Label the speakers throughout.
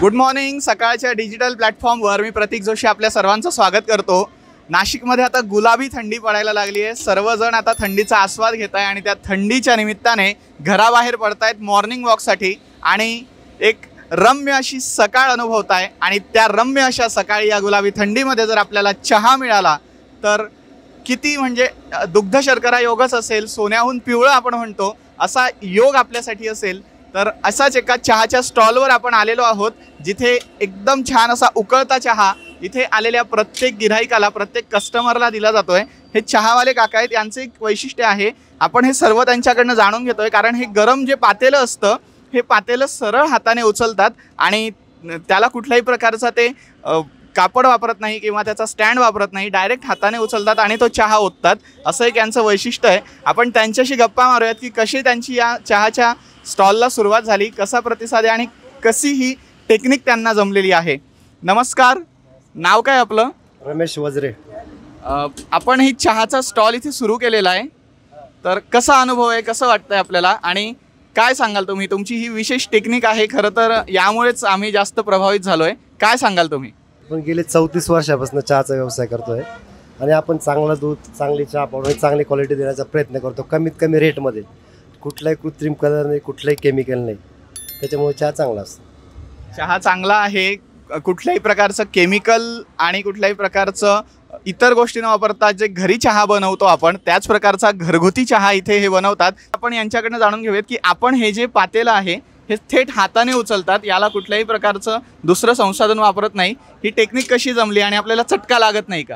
Speaker 1: good morning सकाळच्या digital प्लॅटफॉर्मवर मी प्रतीक जोशी आपल्या सर्वांचं स्वागत करतो नाशिकमध्ये आता गुलाबी थंडी पडायला लागली आहे सर्वजण आता थंडीचा आस्वाद घेत आहे आणि त्या थंडीच्या निमित्ताने घराबाहेर पडतायत मॉर्निंग वॉकसाठी आणि एक रम्य अशी सकाळ अनुभवत आहे आणि त्या रम्य अशा सकाळी या गुलाबी थंडीमध्ये जर आपल्याला चहा मिळाला तर किती म्हणजे दुग्ध शर्करा योगच असेल सोन्याहून पिवळं आपण म्हणतो असा योग आपल्यासाठी असेल तर असाच एका चहाच्या स्टॉलवर आपण आलेलो आहोत जिथे एकदम छान असा उकळता चहा इथे आलेल्या प्रत्येक गिराहिकाला प्रत्येक कस्टमरला दिला जातोय हे चहावाले काका आहेत यांचं एक वैशिष्ट्य आहे आपण हे सर्व त्यांच्याकडनं जाणून घेतोय कारण हे गरम जे पातेलं असतं हे पातेलं सरळ हाताने उचलतात आणि त्याला कुठल्याही प्रकारचा ते कापड वापरत नाही किंवा त्याचा स्टँड वापरत नाही डायरेक्ट हाताने उचलतात आणि तो चहा ओततात असं एक यांचं वैशिष्ट्य आहे आपण त्यांच्याशी गप्पा मारूयात की कशी त्यांची या चहाच्या स्टॉलला सुरुवात झाली कसा प्रतिसाद आहे आणि कशी ही टेक्निक त्यांना जमलेली आहे नमस्कार नाव काय आपलं रमेश वजरे आपण ही चहाचा स्टॉल इथे सुरू केलेला आहे तर कसा अनुभव आहे कसं वाटतंय आपल्याला आणि काय सांगाल तुम्ही तुमची ही विशेष टेक्निक आहे खरं तर यामुळेच आम्ही जास्त प्रभावित झालो आहे काय सांगाल तुम्ही
Speaker 2: आपण गेले चौतीस वर्षापासून चहाचा व्यवसाय करतोय आणि आपण चांगलं दूध चांगली चहा पावडर चांगली क्वालिटी देण्याचा प्रयत्न करतो कमीत कमी रेटमध्ये कुठलाही कृत्रिम कलर नाही कुठलाही केमिकल नाही त्याच्यामुळे चहा चांगला असतो
Speaker 1: चहा चांगला आहे कुठल्याही प्रकारचं केमिकल आणि कुठल्याही प्रकारचं इतर गोष्टी न वापरता जे घरी चहा बनवतो आपण त्याच प्रकारचा घरगुती चहा इथे हे बनवतात आपण यांच्याकडनं जाणून घेऊयात की आपण हे जे पातेलं आहे हे थेट हाताने उचलतात याला कुठल्याही प्रकारचं दुसरं संसाधन वापरत नाही ही टेक्निक कशी जमली आणि आपल्याला चटका लागत नाही का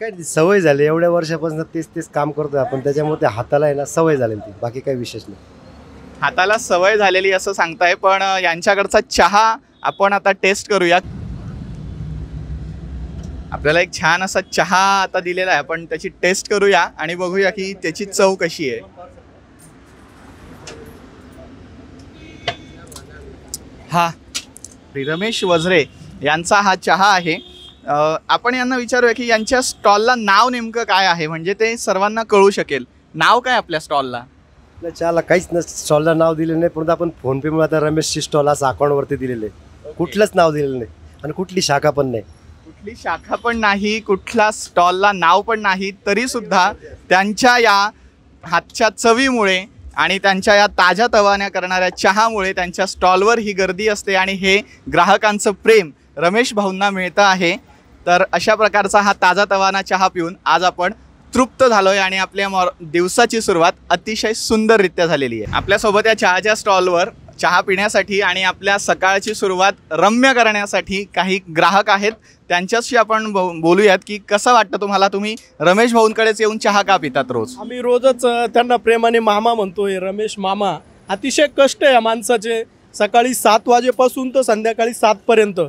Speaker 1: काय
Speaker 2: सवय झाली एवढ्या वर्षापासून तेच तेच काम करतो आपण त्याच्यामुळे हाताला ना सवय झालेली ती बाकी काही विशेष नाही
Speaker 1: हाताला सवय झालेली असं सांगताय पण यांच्याकडचा चहा आपण आता टेस्ट करूया आपल्याला एक छान असा चहा आता दिलेला आहे आपण त्याची टेस्ट करूया आणि बघूया की त्याची चव कशी आहे हा रमेश वजरे यांचा हा चहा आहे आपण यांना विचारूया की यांच्या स्टॉलला नाव नेमकं काय आहे म्हणजे ते सर्वांना कळू शकेल नाव काय आपल्या स्टॉलला
Speaker 2: नाही चहाला काहीच न स्टॉलला नाव दिलेलं नाही परंतु आपण फोनपेमुळे आता रमेशची स्टॉल असं अकाउंटवरती दिलेले कुठलंच नाव दिलेलं नाही आणि कुठली शाखा पण नाही
Speaker 1: कुठली शाखा पण नाही कुठला स्टॉलला नाव पण नाही तरी सुद्धा त्यांच्या या हातच्या चवीमुळे आणि त्यांच्या या ताज्या तवान्या करणाऱ्या चहामुळे त्यांच्या स्टॉलवर ही गर्दी असते आणि हे ग्राहकांचं प्रेम रमेश भाऊंना मिळतं आहे तर अशा प्रकारचा हा ताजा तवाना चहा पिऊन आज आपण तृप्त झालोय आणि आपल्या मॉर दिवसाची सुरुवात अतिशय सुंदररित्या झालेली आहे आपल्यासोबत या चहाच्या स्टॉलवर चहा पिण्यासाठी आणि आपल्या सकाळची सुरुवात रम्य करण्यासाठी काही ग्राहक आहेत त्यांच्याशी आपण बोलूयात की कसं वाटतं तुम्हाला तुम्ही रमेश भाऊंकडेच येऊन चहा का पितात रोज आम्ही रोजच त्यांना प्रेमाने मामा म्हणतोय रमेश मामा अतिशय कष्ट आहे माणसाचे सकाळी सात वाजेपासून तर संध्याकाळी सातपर्यंत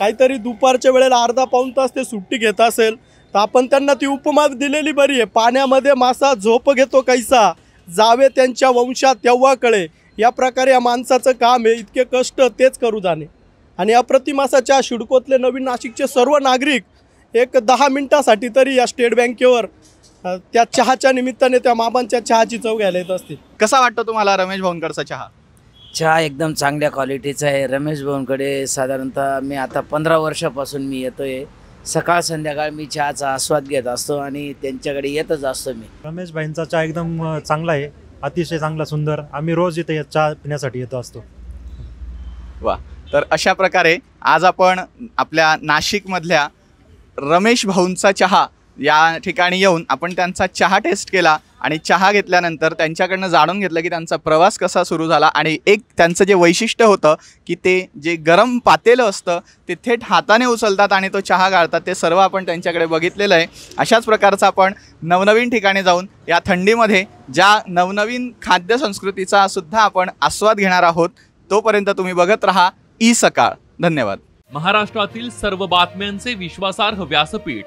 Speaker 1: काहीतरी दुपारच्या वेळेला अर्धा पाऊन तास ते सुट्टी घेत असेल तर आपण त्यांना ती उपमा दिलेली बरी आहे पाण्यामध्ये मासा झोप घेतो कैसा जावे त्यांच्या वंशात तेव्हा कळे या प्रकारे या माणसाचं काम आहे इतके कष्ट तेच करू जाणे आणि या प्रतिमासाच्या शिडकोतले नवीन नाशिकचे सर्व नागरिक एक दहा मिनटासाठी तरी या स्टेट बँकेवर त्या चहाच्या निमित्ताने त्या मामांच्या चहाची चव घ्यायला येत असते कसा वाटतो तुम्हाला रमेश भाऊंकडचा चहा
Speaker 2: चहा एकदम चांगल्या क्वालिटीचा आहे रमेश भाऊंकडे साधारणतः मी आता पंधरा वर्षापासून मी येतो आहे सकाळ संध्याकाळ मी चहाचा आस्वाद घेत असतो आणि त्यांच्याकडे येतच असतो मी रमेश भाईंचा चहा एकदम चांगला आहे अतिशय चांगला सुंदर आम्ही रोज इथे चहा पिण्यासाठी येतो असतो
Speaker 1: वा तर अशा प्रकारे आज आपण आपल्या नाशिकमधल्या रमेश भाऊंचा चहा या ठिकाणी येऊन आपण त्यांचा चहा टेस्ट केला आणि चहा घेतल्यानंतर त्यांच्याकडनं जाणून घेतलं की त्यांचा प्रवास कसा सुरू झाला आणि एक त्यांचं जे वैशिष्ट्य होतं की ते जे गरम पातेलं असतं ते थेट हाताने उचलतात आणि तो चहा गाळतात ते सर्व आपण त्यांच्याकडे बघितलेलं आहे अशाच प्रकारचं आपण नवनवीन ठिकाणी जाऊन या थंडीमध्ये ज्या नवनवीन खाद्यसंस्कृतीचा सुद्धा आपण आस्वाद घेणार आहोत तोपर्यंत तुम्ही बघत राहा ई सकाळ धन्यवाद महाराष्ट्रातील सर्व बातम्यांचे विश्वासार्ह व्यासपीठ